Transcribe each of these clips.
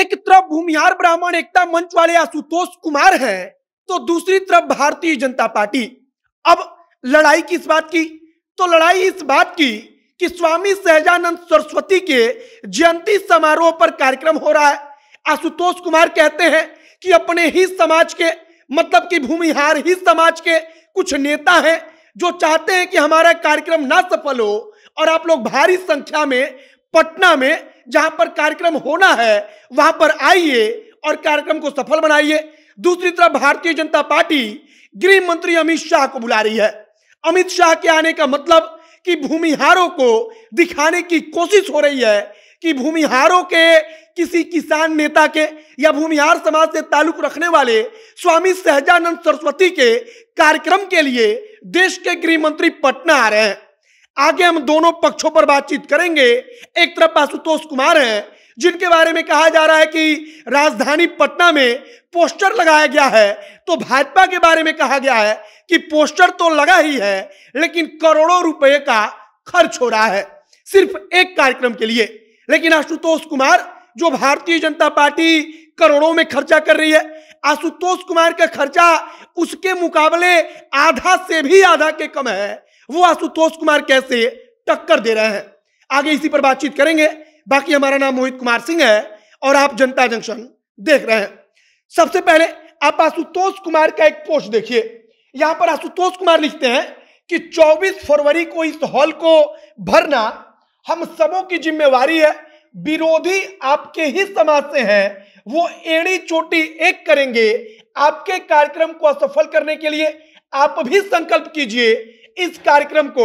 एक तरफ भूमिहार ब्राह्मण एकता मंच वाले आशुतोष कुमार है तो दूसरी तरफ भारतीय जनता पार्टी अब लड़ाई किस बात की तो लड़ाई इस बात की कि स्वामी सहजानंद सरस्वती के जयंती समारोह पर कार्यक्रम हो रहा है आशुतोष कुमार कहते हैं कि अपने ही समाज के मतलब कि भूमिहार ही समाज के कुछ नेता हैं जो चाहते हैं कि हमारा कार्यक्रम ना सफल हो और आप लोग भारी संख्या में पटना में जहां पर कार्यक्रम होना है वहां पर आइए और कार्यक्रम को सफल बनाइए दूसरी तरफ भारतीय जनता पार्टी गृह मंत्री अमित शाह को बुला रही है अमित शाह के आने का मतलब कि भूमिहारों को दिखाने की कोशिश हो रही है कि भूमिहारों के किसी किसान नेता के या भूमिहार समाज से ताल्लुक रखने वाले स्वामी सहजानंद सरस्वती के कार्यक्रम के लिए देश के गृह मंत्री पटना आ रहे हैं आगे हम दोनों पक्षों पर बातचीत करेंगे एक तरफ आशुतोष कुमार हैं जिनके बारे में कहा जा रहा है कि राजधानी पटना में पोस्टर लगाया गया है तो भाजपा के बारे में कहा गया है कि पोस्टर तो लगा ही है लेकिन करोड़ों रुपए का खर्च हो रहा है सिर्फ एक कार्यक्रम के लिए लेकिन आशुतोष कुमार जो भारतीय जनता पार्टी करोड़ों में खर्चा कर रही है आशुतोष कुमार का खर्चा उसके मुकाबले आधा से भी आधा के कम है वो आशुतोष कुमार कैसे टक्कर दे रहे हैं आगे इसी पर बातचीत करेंगे बाकी हमारा नाम मोहित कुमार सिंह है और आप जनता जंक्शन देख रहे हैं सबसे पहले आप आशुतोष कुमार का एक पोस्ट देखिए यहां पर आशुतोष कुमार लिखते हैं कि 24 फरवरी को इस हॉल को भरना हम सबों की जिम्मेवारी है विरोधी आपके ही समाज से हैं वो एड़ी चोटी एक करेंगे आपके कार्यक्रम को असफल करने के लिए आप भी संकल्प कीजिए इस कार्यक्रम को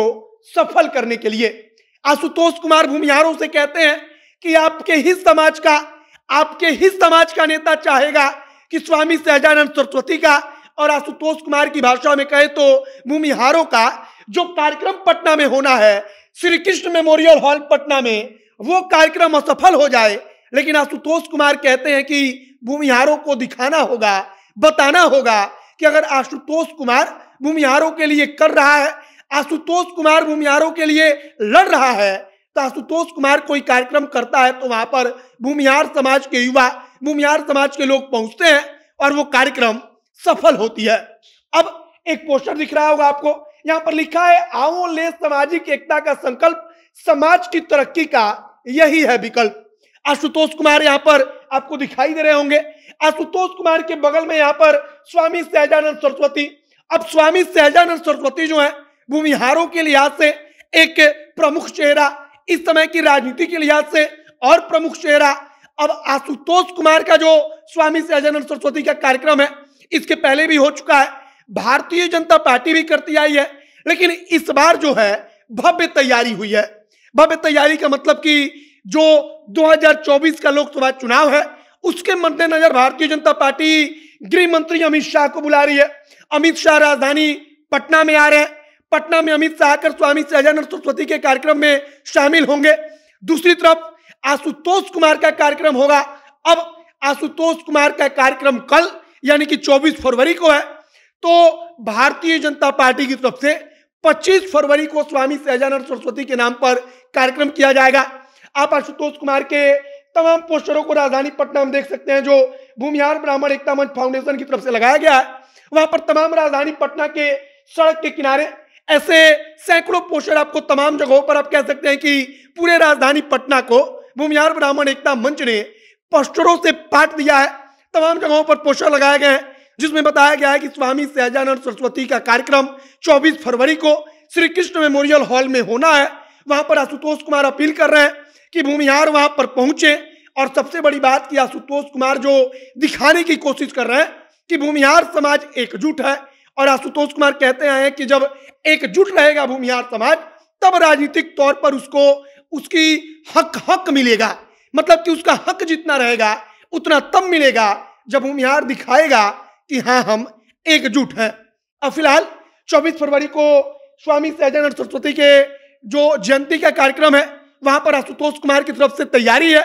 सफल करने के लिए आशुतोष कुमार भूमिहारों से कहते हैं कि आपके ही समाज का आपके ही समाज का नेता चाहेगा कि स्वामी सहजानंद सरस्वती का और आशुतोष कुमार की भाषा में कहे तो भूमिहारों का जो कार्यक्रम पटना में होना है श्री कृष्ण मेमोरियल हॉल पटना में वो कार्यक्रम असफल हो जाए लेकिन आशुतोष कुमार कहते हैं कि भूमिहारों को दिखाना होगा बताना होगा कि अगर आशुतोष कुमार भूमिहारों के लिए कर रहा है आशुतोष कुमार भूमिहारों के लिए लड़ रहा है तो आशुतोष कुमार कोई कार्यक्रम करता है तो वहां पर भूमिहार समाज के युवा भूमिहार समाज के लोग पहुंचते हैं और वो कार्यक्रम सफल होती है अब एक पोस्टर दिख रहा होगा आपको यहाँ पर लिखा है आओ ले सामाजिक एकता का संकल्प समाज की तरक्की का यही है विकल्प आशुतोष कुमार यहाँ पर आपको दिखाई दे रहे होंगे आशुतोष कुमार के बगल में यहाँ पर स्वामी सहजानंद सरस्वती अब स्वामी सहजानंद सरस्वती जो है भूमिहारों के लिहाज से एक प्रमुख चेहरा इस समय की राजनीति के लिहाज से और प्रमुख चेहरा अब आशुतोष कुमार का जो स्वामी सहजानंद सरस्वती का कार्यक्रम है इसके पहले भी हो चुका है भारतीय जनता पार्टी भी करती आई है लेकिन इस बार जो है भव्य तैयारी हुई है भव्य तैयारी का मतलब कि जो 2024 का लोकसभा चुनाव है उसके मद्देनजर भारतीय जनता पार्टी गृह मंत्री अमित शाह को बुला रही है अमित शाह राजधानी पटना में आ रहे हैं पटना में अमित शाह आकर स्वामी सहजानंद सरस्वती के कार्यक्रम में शामिल होंगे दूसरी तरफ आशुतोष कुमार का कार्यक्रम होगा अब आशुतोष कुमार का कार्यक्रम कल यानी कि 24 फरवरी को है तो भारतीय जनता पार्टी की तरफ से 25 फरवरी को स्वामी सहजानंद सरस्वती के नाम पर कार्यक्रम किया जाएगा आप आशुतोष कुमार के तमाम पोस्टरों को राजधानी पटना में देख सकते हैं जो भूमिहार ब्राह्मण एकता मंच फाउंडेशन की तरफ से लगाया गया है वहां पर तमाम राजधानी पटना के सड़क के किनारे ऐसे सैकड़ों पोस्टर आपको तमाम जगहों पर आप कह सकते हैं कि पूरे राजधानी पटना को भूमिहार ब्राह्मण एकता मंच ने पोस्टरों से पाट दिया है तमाम जगहों पर पोस्टर लगाए गए हैं जिसमें बताया गया है कि स्वामी सहजानंद सरस्वती का कार्यक्रम 24 फरवरी को श्री कृष्ण मेमोरियल हॉल में होना है वहां पर आशुतोष कुमार अपील कर रहे हैं कि भूमिहार वहां पर पहुंचे और सबसे बड़ी बात कि आशुतोष कुमार जो दिखाने की कोशिश कर रहे हैं कि भूमिहार समाज एकजुट है और आशुतोष कुमार कहते हैं कि जब एकजुट रहेगा भूमिहार समाज तब राजनीतिक तौर पर उसको उसकी हक हक मिलेगा मतलब कि उसका हक जितना रहेगा उतना तब मिलेगा जब भूमिहार दिखाएगा कि हाँ हम एकजुट हैं अब फिलहाल चौबीस फरवरी को स्वामी सहजानंद सरस्वती के जो जयंती का कार्यक्रम है वहां पर आशुतोष कुमार की तरफ से तैयारी है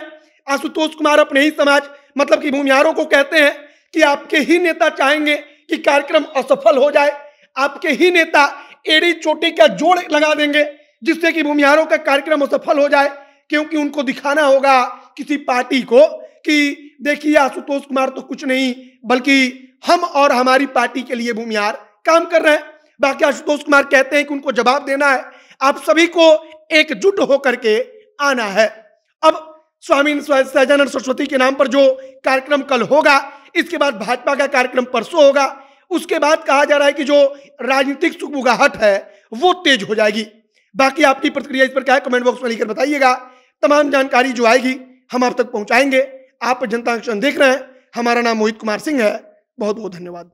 आशुतोष कुमार अपने ही समाज मतलब कि भूमिहारों को कहते हैं कि आपके ही नेता चाहेंगे कि कार्यक्रम असफल हो जाए आपके ही नेता एड़ी चोटी का जोड़ लगा देंगे जिससे कि भूमिहारों का कार्यक्रम असफल हो जाए क्योंकि उनको दिखाना होगा किसी पार्टी को कि देखिए आशुतोष कुमार तो कुछ नहीं बल्कि हम और हमारी पार्टी के लिए भूमिहार काम कर रहे हैं बाकी आशुतोष कुमार कहते हैं कि उनको जवाब देना है आप सभी को एकजुट होकर के आना है अब स्वामी सहजानंद सरस्वती के नाम पर जो कार्यक्रम कल होगा इसके बाद भाजपा का कार्यक्रम परसों होगा उसके बाद कहा जा रहा है कि जो राजनीतिक सुखबुगाहट है वो तेज हो जाएगी बाकी आपकी प्रतिक्रिया इस पर क्या है कमेंट बॉक्स में लिखकर बताइएगा तमाम जानकारी जो आएगी हम आप तक पहुंचाएंगे आप जनता देख रहे हैं हमारा नाम मोहित कुमार सिंह है बहुत बहुत धन्यवाद